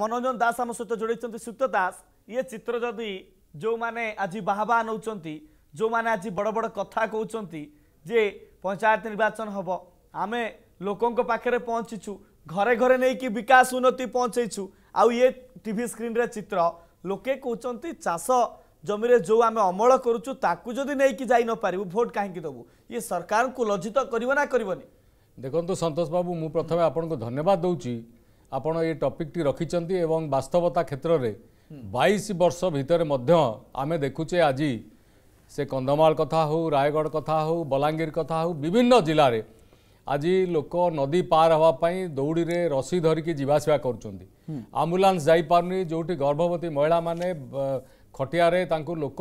ମନୋରଞ୍ଜନ ଦାସ ଆମ ସହିତ ଯୋଡ଼ାଇଛନ୍ତି ସୁକ୍ତ ଦାସ ଇଏ ଚିତ୍ର ଯଦି ଯେଉଁମାନେ ଆଜି ବାହାବା ନେଉଛନ୍ତି ଯେଉଁମାନେ ଆଜି ବଡ଼ ବଡ଼ କଥା କହୁଛନ୍ତି ଯେ ପଞ୍ଚାୟତ ନିର୍ବାଚନ ହେବ ଆମେ ଲୋକଙ୍କ ପାଖରେ ପହଞ୍ଚିଛୁ ଘରେ ଘରେ ନେଇକି ବିକାଶ ଉନ୍ନତି ପହଞ୍ଚେଇଛୁ ଆଉ ଇଏ ଟିଭି ସ୍କ୍ରିନ୍ରେ ଚିତ୍ର ଲୋକେ କହୁଛନ୍ତି ଚାଷ ଜମିରେ ଯେଉଁ ଆମେ ଅମଳ କରୁଛୁ ତାକୁ ଯଦି ନେଇକି ଯାଇ ନପାରିବୁ ଭୋଟ କାହିଁକି ଦେବୁ ଇଏ ସରକାରଙ୍କୁ ଲଜ୍ଜିତ କରିବ ନା କରିବନି ଦେଖନ୍ତୁ ସନ୍ତୋଷ ବାବୁ ମୁଁ ପ୍ରଥମେ ଆପଣଙ୍କୁ ଧନ୍ୟବାଦ ଦେଉଛି ଆପଣ ଏ ଟପିକ୍ଟି ରଖିଛନ୍ତି ଏବଂ ବାସ୍ତବତା କ୍ଷେତ୍ରରେ ବାଇଶ ବର୍ଷ ଭିତରେ ମଧ୍ୟ ଆମେ ଦେଖୁଛେ ଆଜି ସେ କନ୍ଧମାଳ କଥା ହେଉ ରାୟଗଡ଼ କଥା ହେଉ ବଲାଙ୍ଗୀର କଥା ହେଉ ବିଭିନ୍ନ ଜିଲ୍ଲାରେ ଆଜି ଲୋକ ନଦୀ ପାର ହେବା ପାଇଁ ଦୌଡ଼ିରେ ରସି ଧରିକି ଯିବା ଆସିବା କରୁଛନ୍ତି ଆମ୍ବୁଲାନ୍ସ ଯାଇପାରୁନି ଯେଉଁଠି ଗର୍ଭବତୀ ମହିଳାମାନେ ଖଟିଆରେ ତାଙ୍କୁ ଲୋକ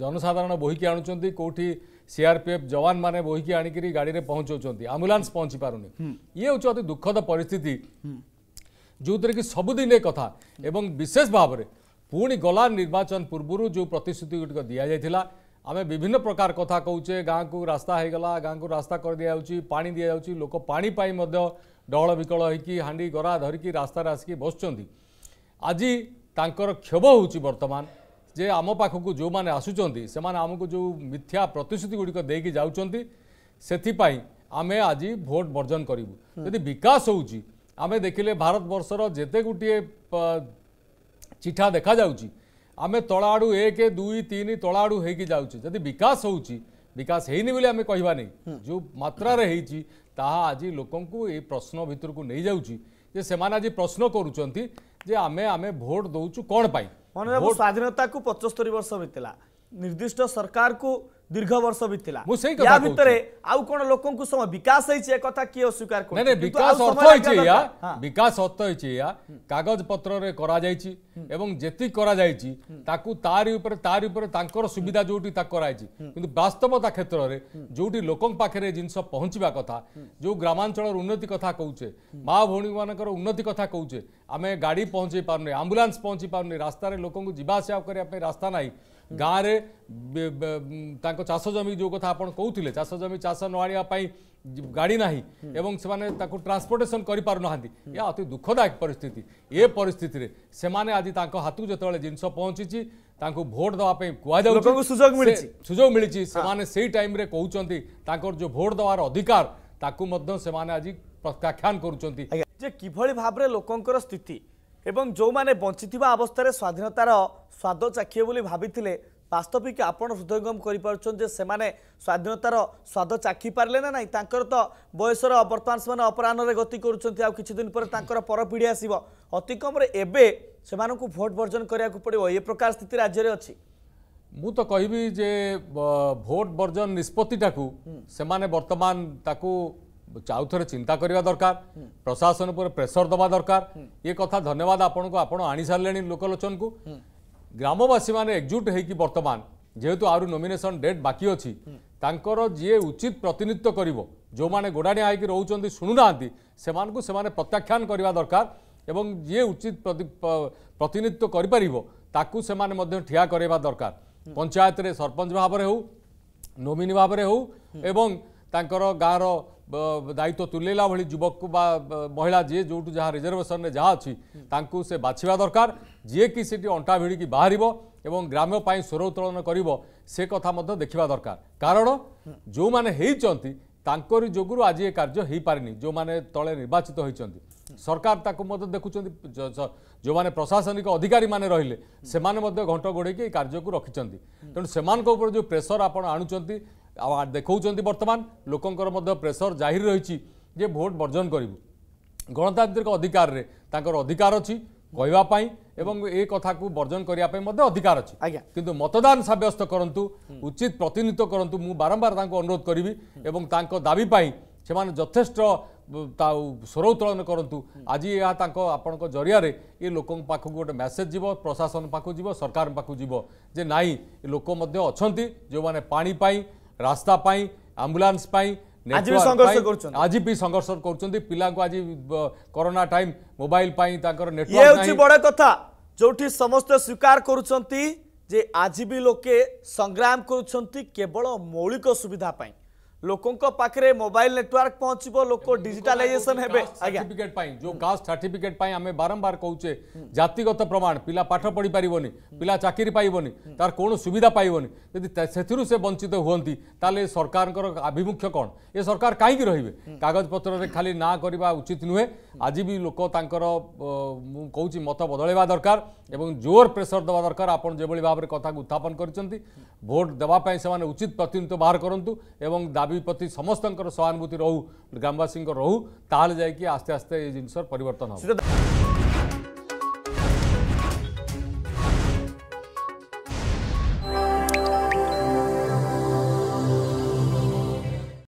ଜନସାଧାରଣ ବୋହିକି ଆଣୁଛନ୍ତି କେଉଁଠି ସିଆର୍ପିଏଫ୍ ଯବାନମାନେ ବୋହିକି ଆଣିକିରି ଗାଡ଼ିରେ ପହଞ୍ଚାଉଛନ୍ତି ଆମ୍ବୁଲାନ୍ସ ପହଞ୍ଚି ପାରୁନି ଇଏ ହେଉଛି ଅତି ଦୁଃଖଦ ପରିସ୍ଥିତି ଯେଉଁଥିରେ କି ସବୁଦିନ ଏ କଥା ଏବଂ ବିଶେଷ ଭାବରେ ପୁଣି ଗଲା ନିର୍ବାଚନ ପୂର୍ବରୁ ଯେଉଁ ପ୍ରତିଶ୍ରୁତି ଗୁଡ଼ିକ ଦିଆଯାଇଥିଲା ଆମେ ବିଭିନ୍ନ ପ୍ରକାର କଥା କହୁଛେ ଗାଁକୁ ରାସ୍ତା ହେଇଗଲା ଗାଁକୁ ରାସ୍ତା କରିଦିଆଯାଉଛି ପାଣି ଦିଆଯାଉଛି ଲୋକ ପାଣି ପାଇଁ ମଧ୍ୟ ଡହଳ ବିକଳ ହେଇକି ହାଣ୍ଡି ଗରା ଧରିକି ରାସ୍ତାରେ ଆସିକି ବସୁଛନ୍ତି ଆଜି ତାଙ୍କର କ୍ଷୋଭ ହେଉଛି ବର୍ତ୍ତମାନ ଯେ ଆମ ପାଖକୁ ଯେଉଁମାନେ ଆସୁଛନ୍ତି ସେମାନେ ଆମକୁ ଯେଉଁ ମିଥ୍ୟା ପ୍ରତିଶ୍ରୁତି ଗୁଡ଼ିକ ଦେଇକି ଯାଉଛନ୍ତି ସେଥିପାଇଁ ଆମେ ଆଜି ଭୋଟ ବର୍ଜନ କରିବୁ ଯଦି ବିକାଶ ହେଉଛି ଆମେ ଦେଖିଲେ ଭାରତବର୍ଷର ଯେତେ ଗୋଟିଏ ଚିଠା ଦେଖାଯାଉଛି ଆମେ ତଳ ଆଡ଼ୁ ଏକ ଦୁଇ ତିନି ତଳ ଆଡ଼ୁ ହେଇକି ଯାଉଛି ଯଦି ବିକାଶ ହେଉଛି ବିକାଶ ହେଇନି ବୋଲି ଆମେ କହିବାନି ଯେଉଁ ମାତ୍ରାରେ ହେଇଛି ତାହା ଆଜି ଲୋକଙ୍କୁ ଏଇ ପ୍ରଶ୍ନ ଭିତରକୁ ନେଇଯାଉଛି ଯେ ସେମାନେ ଆଜି ପ୍ରଶ୍ନ କରୁଛନ୍ତି যে আমি আমি ভোট দৌছু কোণ পাই মনোরব স্বাধীনতা কু পঁচস্তরি বর্ষ বিতিলা নির্দিষ্ট সরকার কু দীর্ঘ বর্ষ বিতিলা মু সেই কথা ভিতরে আউ কোন লোকଙ୍କୁ সময় বিকাশ হইছে কথা কি অস্বীকার করে না বিকাশ অর্থ হইছে ইয়া বিকাশ অর্থ হইছে ইয়া কাগজ পত্ররে করা যাইছি এবং যেতি করা যাইছি তাকু তার উপরে তার উপরে তাঙ্কর সুবিধা যোটি তা করা হইছি কিন্তু বাস্তবতা ক্ষেত্রে যোটি লোকং পাখরে জিনিস পৌঁছিবা কথা যে গ্রামাঞ্চলর উন্নতি কথা কৌছে মা ভৌণী মানকর উন্নতি কথা কৌছে आम गाड़ी पहुँचे पार नहीं आंबुलांस पहुँची पार नहीं रास्त लोक जावाई रास्ता ना गाँव में चाष जमी जो कथा आप कहते चाष जमी चाष न आई गाड़ी ना एवं से ट्रांसपोर्टेसन करना यह अति दुखदायक पिस्थित ए पिस्थित से आज हाथ जो जिते जिनस पहुंची भोट दवापी से टाइम कहते जो भोट दवार अधिकार ताकू से आज प्रत्याख्यान कर যে কিভাবে ভাবে লোকর স্থিতি এবং যে বঞ্চিতা অবস্থায় স্বাধীনতার স্বাদ চাখিয়ে বলে ভাবিলে বাস্তবিক আপনার হৃদয়ঙ্গম করে পুছেন যে সে স্বাধীনতার স্বাদ চাখি পারে না নাই তাঁর তো বয়সর বর্তমান সে অপরাহ্নরে গতি করছেন আদিন পরে তাঁর পরপিঢ়ি আসব অতি কমরে এবে সে ভোট বর্জন করা পড়ব এ প্রকার স্থিতি রাজ্যের অনেক ମୁଁ ତ କହିବି ଯେ ଭୋଟ ବର୍ଜନ ନିଷ୍ପତ୍ତିଟାକୁ ସେମାନେ ବର୍ତ୍ତମାନ ତାକୁ ଆଉ ଥରେ ଚିନ୍ତା କରିବା ଦରକାର ପ୍ରଶାସନ ଉପରେ ପ୍ରେସର ଦେବା ଦରକାର ଏ କଥା ଧନ୍ୟବାଦ ଆପଣଙ୍କୁ ଆପଣ ଆଣିସାରିଲେଣି ଲୋକଲୋଚନକୁ ଗ୍ରାମବାସୀମାନେ ଏକଜୁଟ ହେଇକି ବର୍ତ୍ତମାନ ଯେହେତୁ ଆହୁରି ନୋମିନେସନ ଡେଟ୍ ବାକି ଅଛି ତାଙ୍କର ଯିଏ ଉଚିତ ପ୍ରତିନିଧିତ୍ୱ କରିବ ଯେଉଁମାନେ ଗୋଡ଼ାଣିଆ ହେଇକି ରହୁଛନ୍ତି ଶୁଣୁନାହାନ୍ତି ସେମାନଙ୍କୁ ସେମାନେ ପ୍ରତ୍ୟାଖ୍ୟାନ କରିବା ଦରକାର ଏବଂ ଯିଏ ଉଚିତ ପ୍ରତିନିଧିତ୍ୱ କରିପାରିବ ତାକୁ ସେମାନେ ମଧ୍ୟ ଠିଆ କରାଇବା ଦରକାର ପଞ୍ଚାୟତରେ ସରପଞ୍ଚ ଭାବରେ ହେଉ ନୋମିନି ଭାବରେ ହେଉ ଏବଂ ତାଙ୍କର ଗାଁର ଦାୟିତ୍ୱ ତୁଲେଇଲା ଭଳି ଯୁବକ ବା ମହିଳା ଯିଏ ଯେଉଁଠୁ ଯାହା ରିଜର୍ଭେସନରେ ଯାହା ଅଛି ତାଙ୍କୁ ସେ ବାଛିବା ଦରକାର ଯିଏକି ସେଠି ଅଣ୍ଟା ଭିଡ଼ିକି ବାହାରିବ ଏବଂ ଗ୍ରାମ୍ୟ ପାଇଁ ସ୍ୱର ଉତ୍ତୋଳନ କରିବ ସେ କଥା ମଧ୍ୟ ଦେଖିବା ଦରକାର କାରଣ ଯେଉଁମାନେ ହେଇଛନ୍ତି ତାଙ୍କରି ଯୋଗୁରୁ ଆଜି ଏ କାର୍ଯ୍ୟ ହୋଇପାରିନି ଯେଉଁମାନେ ତଳେ ନିର୍ବାଚିତ ହୋଇଛନ୍ତି ସରକାର ତାକୁ ମଧ୍ୟ ଦେଖୁଛନ୍ତି ଯେଉଁମାନେ ପ୍ରଶାସନିକ ଅଧିକାରୀମାନେ ରହିଲେ ସେମାନେ ମଧ୍ୟ ଘଣ୍ଟ ଗୋଡ଼େଇକି ଏ କାର୍ଯ୍ୟକୁ ରଖିଛନ୍ତି ତେଣୁ ସେମାନଙ୍କ ଉପରେ ଯେଉଁ ପ୍ରେସର ଆପଣ ଆଣୁଛନ୍ତି আবার দেখাউছেন বর্তমান লোকঙ্কর মধ্যে প্রেসর জাহির রয়েছে যে ভোট বর্জন করবু গণতান্ত্রিক অধিকারে তাঁর অধিকার অছি কহবাই এবং এ কথা বর্জন করা অধিকার অছি কিন্তু মতদান সাব্যস্ত করতু উচিত প্রতিনিধিত্ব করতু মু বারম্বার তাঁকু অনুরোধ করিবি এবং তাঁক দাবি পাই সেমানে যথেষ্ট ସ୍ୱର ଉତ୍ତୋଳନ କରନ୍ତୁ ଆଜି ଏହା ତାଙ୍କ ଆପଣଙ୍କ ଜରିଆରେ ଏ ଲୋକଙ୍କ ପାଖକୁ ଗୋଟେ ମେସେଜ ଯିବ ପ୍ରଶାସନ ପାଖକୁ ଯିବ ସରକାରଙ୍କ ପାଖକୁ ଯିବ ଯେ ନାହିଁ ଲୋକ ମଧ୍ୟ ଅଛନ୍ତି ଯେଉଁମାନେ ପାଣି ପାଇଁ ରାସ୍ତା ପାଇଁ ଆମ୍ବୁଲାନ୍ସ ପାଇଁ ଆଜି ବି ସଂଘର୍ଷ କରୁଛନ୍ତି ପିଲାଙ୍କୁ ଆଜି କରୋନା ଟାଇମ୍ ମୋବାଇଲ ପାଇଁ ତାଙ୍କର ବଡ଼ କଥା ଯୋଉଠି ସମସ୍ତେ ସ୍ୱୀକାର କରୁଛନ୍ତି ଯେ ଆଜି ବି ଲୋକେ ସଂଗ୍ରାମ କରୁଛନ୍ତି କେବଳ ମୌଳିକ ସୁବିଧା ପାଇଁ ଲୋକଙ୍କ ପାଖରେ ମୋବାଇଲ ନେଟୱାର୍କ ପହଞ୍ଚିବ ଲୋକ ଡିଜିଟାଲାଇଜେସନ ହେବେ ସାର୍ଟିଫିକେଟ ପାଇଁ ଯୋଉ କାଷ୍ଟ ସାର୍ଟିଫିକେଟ ପାଇଁ ଆମେ ବାରମ୍ବାର କହୁଛେ ଜାତିଗତ ପ୍ରମାଣ ପିଲା ପାଠ ପଢ଼ି ପାରିବନି ପିଲା ଚାକିରି ପାଇବନି ତାର କ'ଣ ସୁବିଧା ପାଇବନି ଯଦି ସେଥିରୁ ସେ ବଞ୍ଚିତ ହୁଅନ୍ତି ତାହେଲେ ସରକାରଙ୍କର ଆଭିମୁଖ୍ୟ କ'ଣ ଏ ସରକାର କାହିଁକି ରହିବେ କାଗଜପତ୍ରରେ ଖାଲି ନା କରିବା ଉଚିତ ନୁହେଁ ଆଜି ବି ଲୋକ ତାଙ୍କର ମୁଁ କହୁଛି ମତ ବଦଳାଇବା ଦରକାର ଏବଂ ଜୋର ପ୍ରେସର ଦେବା ଦରକାର ଆପଣ ଯେଭଳି ଭାବରେ କଥାକୁ ଉତ୍ଥାପନ କରିଛନ୍ତି ଭୋଟ ଦେବା ପାଇଁ ସେମାନେ ଉଚିତ ପ୍ରତିନିଧିତ୍ୱ ବାହାର କରନ୍ତୁ ଏବଂ ଦାବି ଦାବି ପ୍ରତି ସମସ୍ତଙ୍କର ସହାନୁଭୂତି ରହୁ ଗ୍ରାମବାସୀଙ୍କର ରହୁ ତାହେଲେ ଯାଇକି ଆସ୍ତେ ଆସ୍ତେ ଏଇ ଜିନିଷର ପରିବର୍ତ୍ତନ ହେବ